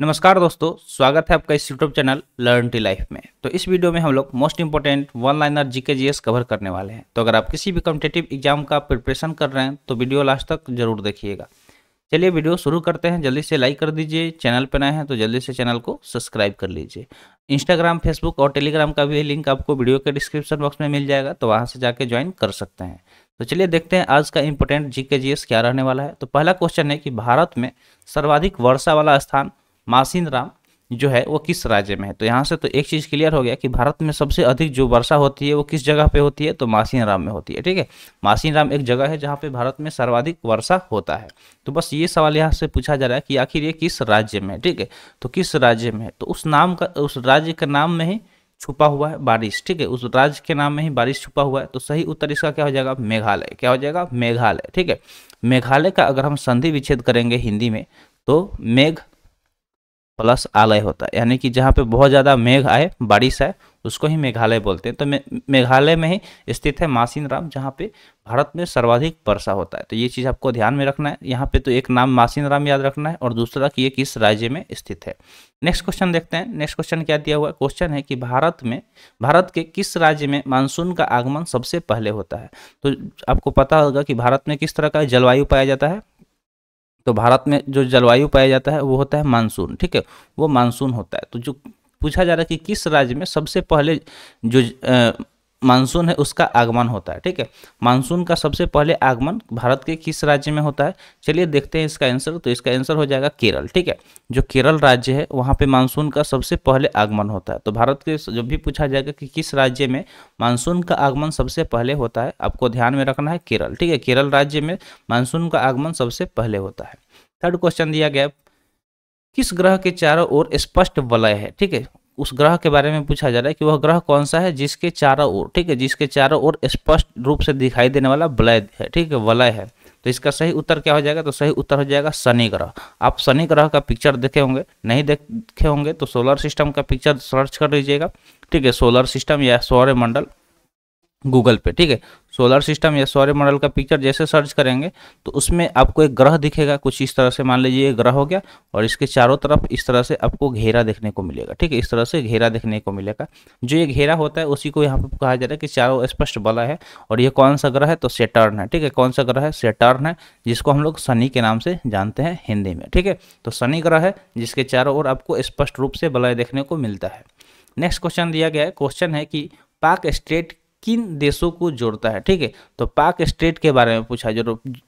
नमस्कार दोस्तों स्वागत है आपका इस YouTube channel learn T life में तो इस वीडियो में हम लोग most important one liner GK GS cover करने वाले हैं तो अगर आप किसी भी कॉम्पिटेटिव एग्जाम का प्रिपरेशन कर रहे हैं तो वीडियो लास्ट तक जरूर देखिएगा चलिए वीडियो शुरू करते हैं जल्दी से लाइक कर दीजिए चैनल पर नए हैं तो जल्दी से चैनल को सब्सक्राइब कर लीजिए इंस्टाग्राम फेसबुक और टेलीग्राम का भी लिंक आपको वीडियो के डिस्क्रिप्शन बॉक्स में मिल जाएगा तो वहाँ से जाके ज्वाइन कर सकते हैं तो चलिए देखते हैं आज का इम्पोर्टेंट जीके जीएस क्या रहने वाला है तो पहला क्वेश्चन है कि भारत में सर्वाधिक वर्षा वाला स्थान मासीन राम जो है वो किस राज्य में है तो यहाँ से तो एक चीज़ क्लियर हो गया कि भारत में सबसे अधिक जो वर्षा होती है वो किस जगह पे होती है तो मासीन राम में होती है ठीक है मासीन राम एक जगह है जहाँ पे भारत में सर्वाधिक वर्षा होता है तो बस ये सवाल यहाँ से पूछा जा रहा है कि आखिर ये किस राज्य में है ठीक है तो किस राज्य में है तो उस नाम का उस राज्य के नाम में ही छुपा हुआ है बारिश ठीक है उस राज्य के नाम में ही बारिश छुपा हुआ है तो सही उत्तर इसका क्या हो जाएगा मेघालय क्या हो जाएगा मेघालय ठीक है मेघालय का अगर हम संधि विच्छेद करेंगे हिंदी में तो मेघ प्लस आलय होता है यानी कि जहाँ पे बहुत ज़्यादा मेघ आए बारिश आए उसको ही मेघालय बोलते हैं तो मे, मेघालय में ही स्थित है मासिन राम जहाँ पे भारत में सर्वाधिक वर्षा होता है तो ये चीज़ आपको ध्यान में रखना है यहाँ पे तो एक नाम मासिन राम याद रखना है और दूसरा कि ये किस राज्य में स्थित है नेक्स्ट क्वेश्चन देखते हैं नेक्स्ट क्वेश्चन क्या दिया हुआ है क्वेश्चन है कि भारत में भारत के किस राज्य में मानसून का आगमन सबसे पहले होता है तो आपको पता होगा कि भारत में किस तरह का जलवायु पाया जाता है तो भारत में जो जलवायु पाया जाता है वो होता है मानसून ठीक है वो मानसून होता है तो जो पूछा जा रहा है कि किस राज्य में सबसे पहले जो मानसून है उसका आगमन होता है ठीक है मानसून का सबसे पहले आगमन भारत के किस राज्य में होता है चलिए देखते हैं इसका आंसर तो इसका आंसर हो जाएगा केरल ठीक है जो केरल राज्य है वहाँ पे मानसून का सबसे पहले आगमन होता है तो भारत के जब भी पूछा जाएगा कि किस राज्य में मानसून का आगमन सबसे पहले होता है आपको ध्यान में रखना है केरल ठीक है केरल राज्य में मानसून का आगमन सबसे पहले होता है थर्ड क्वेश्चन दिया गया किस ग्रह के चारों ओर स्पष्ट वलय है ठीक है उस ग्रह के बारे में पूछा जा रहा है कि वह ग्रह कौन सा है जिसके चारों ओर ठीक है जिसके चारों ओर स्पष्ट रूप से दिखाई देने वाला वलय है ठीक है वलय है तो इसका सही उत्तर क्या हो जाएगा तो सही उत्तर हो जाएगा शनि ग्रह आप शनि ग्रह का पिक्चर देखे होंगे नहीं देखे होंगे तो सोलर सिस्टम का पिक्चर सर्च कर लीजिएगा ठीक है सोलर सिस्टम या सौर्य मंडल गूगल पे ठीक है सोलर सिस्टम या सौर्य मंडल का पिक्चर जैसे सर्च करेंगे तो उसमें आपको एक ग्रह दिखेगा कुछ इस तरह से मान लीजिए ये ग्रह हो गया और इसके चारों तरफ इस तरह से आपको घेरा देखने को मिलेगा ठीक है इस तरह से घेरा देखने को मिलेगा जो ये घेरा होता है उसी को यहाँ पर कहा जा रहा है कि चारों स्पष्ट बला है और ये कौन सा ग्रह है तो सेटर्न है ठीक है कौन सा ग्रह है सेटर्न है जिसको हम लोग शनि के नाम से जानते हैं हिंदी में ठीक है तो शनि ग्रह है जिसके चारों ओर आपको स्पष्ट रूप से बलय देखने को मिलता है नेक्स्ट क्वेश्चन दिया गया है क्वेश्चन है कि पाक स्टेट किन देशों को जोड़ता है ठीक है तो पाक स्टेट के बारे में पूछा जो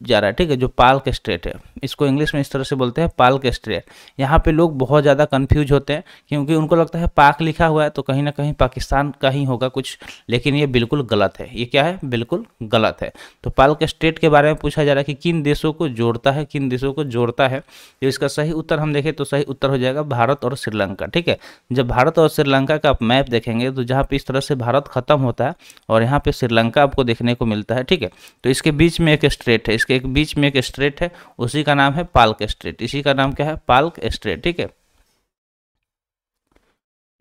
जा रहा है ठीक है जो पाल्क स्टेट है इसको इंग्लिश में इस तरह से बोलते हैं पाल्क स्टेट यहाँ पे लोग बहुत ज़्यादा कन्फ्यूज होते हैं क्योंकि उनको लगता है पाक लिखा हुआ है तो कहीं ना कहीं पाकिस्तान का ही होगा कुछ लेकिन ये बिल्कुल गलत है ये क्या है बिल्कुल गलत है तो पाल्क स्टेट के बारे में पूछा जा रहा है कि किन देशों को जोड़ता है किन देशों को जोड़ता है जो तो इसका सही उत्तर हम देखें तो सही उत्तर हो जाएगा भारत और श्रीलंका ठीक है जब भारत और श्रीलंका का आप मैप देखेंगे तो जहाँ पर इस तरह से भारत खत्म होता है और यहाँ पे श्रीलंका आपको देखने को मिलता है ठीक है तो इसके बीच में एक स्ट्रेट है इसके एक बीच में एक स्ट्रेट है उसी का नाम है पाल्क स्ट्रेट इसी का नाम क्या है पाल्क स्ट्रेट ठीक है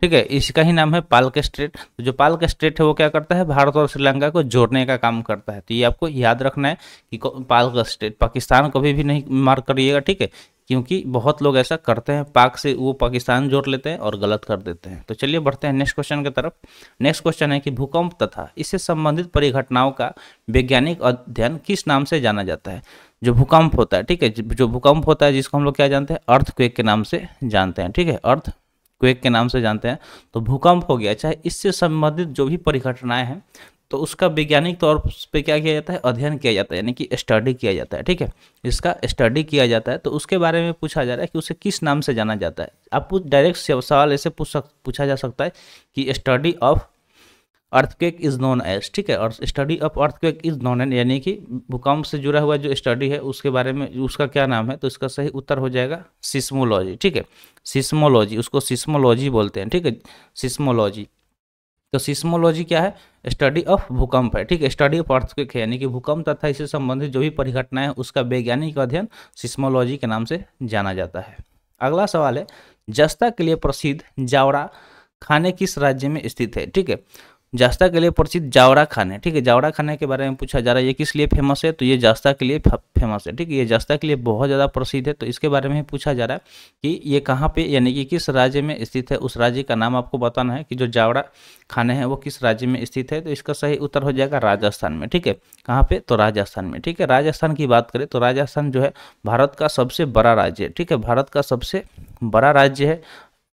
ठीक है इसका ही नाम है पाल्क स्ट्रेट तो जो पाल्क स्ट्रेट है वो क्या करता है भारत और श्रीलंका को जोड़ने का काम करता है तो ये आपको याद रखना है कि पाल्क स्ट्रेट पाकिस्तान कभी भी नहीं मार्क करिएगा ठीक है क्योंकि बहुत लोग ऐसा करते हैं पाक से वो पाकिस्तान जोड़ लेते हैं और गलत कर देते हैं तो चलिए बढ़ते हैं नेक्स्ट क्वेश्चन की तरफ नेक्स्ट क्वेश्चन है कि भूकंप तथा इससे संबंधित परिघटनाओं का वैज्ञानिक अध्ययन किस नाम से जाना जाता है जो भूकंप होता है ठीक है जो भूकंप होता है जिसको हम लोग क्या जानते हैं अर्थ क्वेक के नाम से जानते हैं ठीक है अर्थ क्वेक के नाम से जानते हैं तो भूकंप हो गया चाहे इससे संबंधित जो भी परिघटनाएं हैं तो उसका वैज्ञानिक तौर पे क्या किया जाता है अध्ययन किया जाता है यानी कि स्टडी किया जाता है ठीक है इसका स्टडी किया जाता है तो उसके बारे में पूछा जा रहा है कि उसे किस नाम से जाना जाता है आप डायरेक्ट सवाल ऐसे पूछ सक पूछा जा सकता है कि study of earthquake is known as ठीक है और study of earthquake is known as यानी कि भूकंप से जुड़ा हुआ जो स्टडी है उसके बारे में उसका क्या नाम है तो इसका सही उत्तर हो जाएगा सिस्मोलॉजी ठीक है सिस्मोलॉजी उसको सिस्मोलॉजी बोलते हैं ठीक है सिस्मोलॉजी तो सिस्मोलॉजी क्या है स्टडी ऑफ भूकंप है ठीक है स्टडी ऑफ अर्थ है यानी कि भूकंप तथा इससे संबंधित जो भी परिघटनाएं उसका वैज्ञानिक अध्ययन सिस्मोलॉजी के नाम से जाना जाता है अगला सवाल है जस्ता के लिए प्रसिद्ध जावड़ा खाने किस राज्य में स्थित है ठीक है जास्ता के लिए प्रसिद्ध जावड़ा खाने ठीक है जावड़ा खाने के बारे में पूछा जा रहा है ये किस लिए फेमस है तो ये जास्ता के लिए फेमस है ठीक है ये जास्ता के लिए बहुत ज़्यादा प्रसिद्ध है तो इसके बारे में पूछा जा रहा है कि ये कहाँ पे यानी कि किस राज्य में स्थित है उस राज्य का नाम आपको बताना है कि जो जावड़ा खाने हैं वो किस राज्य में स्थित है तो इसका सही उत्तर हो जाएगा राजस्थान में ठीक है कहाँ पर तो राजस्थान में ठीक है राजस्थान की बात करें तो राजस्थान जो है भारत का सबसे बड़ा राज्य है ठीक है भारत का सबसे बड़ा राज्य है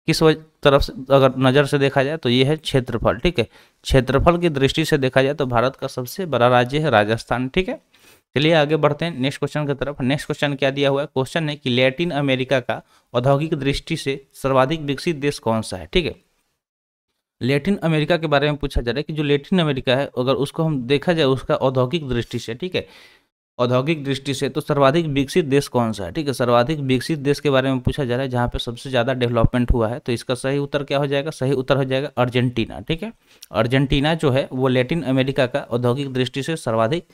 किस वजह तरफ से अगर नज़र से देखा जाए तो ये है क्षेत्रफल ठीक है क्षेत्रफल की दृष्टि से देखा जाए तो भारत का सबसे बड़ा राज्य है राजस्थान ठीक है चलिए आगे बढ़ते हैं नेक्स्ट क्वेश्चन की तरफ नेक्स्ट क्वेश्चन क्या दिया हुआ है क्वेश्चन है कि लैटिन अमेरिका का औद्योगिक दृष्टि से सर्वाधिक विकसित देश कौन सा है ठीक है लैटिन अमेरिका के बारे में पूछा जा रहा है कि जो लैटिन अमेरिका है अगर उसको हम देखा जाए उसका औद्योगिक दृष्टि से ठीक है औद्योगिक दृष्टि से तो सर्वाधिक विकसित देश कौन सा है ठीक है सर्वाधिक विकसित देश के बारे में पूछा जा रहा है जहाँ पे सबसे ज़्यादा डेवलपमेंट हुआ है तो इसका सही उत्तर क्या हो जाएगा सही उत्तर हो जाएगा अर्जेंटीना ठीक है अर्जेंटीना जो है वो लेटिन अमेरिका का औद्योगिक दृष्टि से सर्वाधिक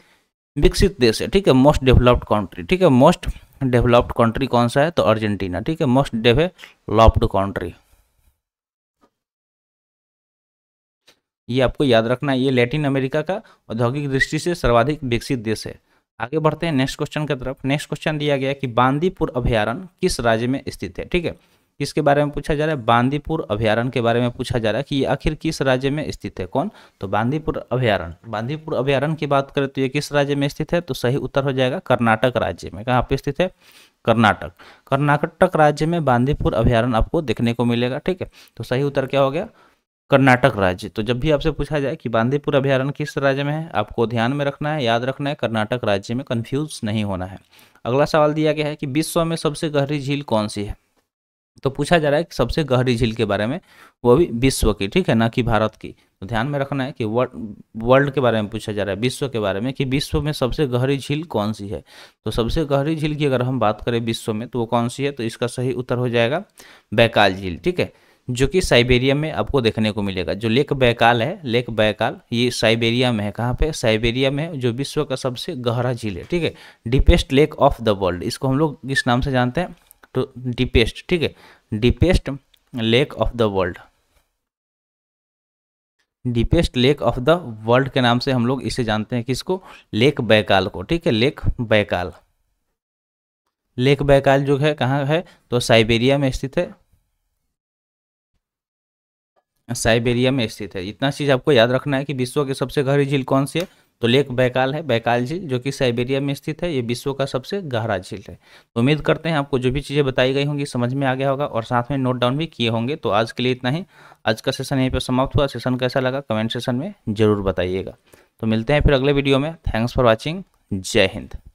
विकसित देश है ठीक है मोस्ट डेवलप्ड कंट्री ठीक है मोस्ट डेवलप्ड कंट्री कौन सा है तो अर्जेंटीना ठीक है मोस्ट डेवलप्ड कंट्री ये आपको याद रखना है ये लैटिन अमेरिका का औद्योगिक दृष्टि से सर्वाधिक विकसित देश है आगे बढ़ते हैं नेक्स्ट क्वेश्चन की तरफ नेक्स्ट क्वेश्चन दिया गया कि बांदीपुर अभ्यारण किस राज्य में स्थित है ठीक है किसके बारे में पूछा जा रहा है बांदीपुर अभ्यारण के बारे में पूछा जा रहा है कि ये आखिर किस राज्य में स्थित है कौन तो बांदीपुर अभ्यारण बांदीपुर अभ्यारण की बात करें तो ये किस राज्य में स्थित है तो सही उत्तर हो जाएगा कर्नाटक राज्य में कहाँ पर स्थित है कर्नाटक कर्नाटक राज्य में बांदीपुर अभ्यारण आपको देखने को मिलेगा ठीक है तो सही उत्तर क्या हो गया कर्नाटक राज्य तो जब भी आपसे पूछा जाए कि बांदीपुर अभ्यारण्य किस राज्य में है आपको ध्यान में रखना है याद रखना है कर्नाटक राज्य में कन्फ्यूज नहीं होना है अगला सवाल दिया गया है कि विश्व में सबसे गहरी झील कौन सी है तो पूछा जा रहा है कि सबसे गहरी झील के बारे में वो भी विश्व की ठीक है ना कि भारत की तो ध्यान में रखना है कि वर्ल्ड के बारे में पूछा जा रहा है विश्व के बारे में कि विश्व में सबसे गहरी झील कौन सी है तो सबसे गहरी झील की अगर हम बात करें विश्व में तो वो कौन सी है तो इसका सही उत्तर हो जाएगा बैकाल झील ठीक है जो कि साइबेरिया में आपको देखने को मिलेगा जो लेक बैकाल है लेक बैकाल ये साइबेरिया में है कहाँ पे साइबेरिया में जो विश्व का सबसे गहरा झील है ठीक है deepest lake of the world इसको हम लोग किस नाम से जानते हैं तो डीपेस्ट ठीक है deepest lake of the world deepest lake of the world के नाम से हम लोग इसे जानते हैं किसको लेक बैकाल को ठीक है लेक बैकाल लेक बैकाल जो है कहाँ है तो साइबेरिया में स्थित है साइबेरिया में स्थित है इतना चीज़ आपको याद रखना है कि विश्व की सबसे गहरी झील कौन सी है तो लेक बैकाल है बैकाल झील जो कि साइबेरिया में स्थित है ये विश्व का सबसे गहरा झील है तो उम्मीद करते हैं आपको जो भी चीज़ें बताई गई होंगी समझ में आ गया होगा और साथ में नोट डाउन भी किए होंगे तो आज के लिए इतना ही आज का सेशन यहीं पर समाप्त हुआ सेशन कैसा लगा कमेंट सेशन में ज़रूर बताइएगा तो मिलते हैं फिर अगले वीडियो में थैंक्स फॉर वॉचिंग जय हिंद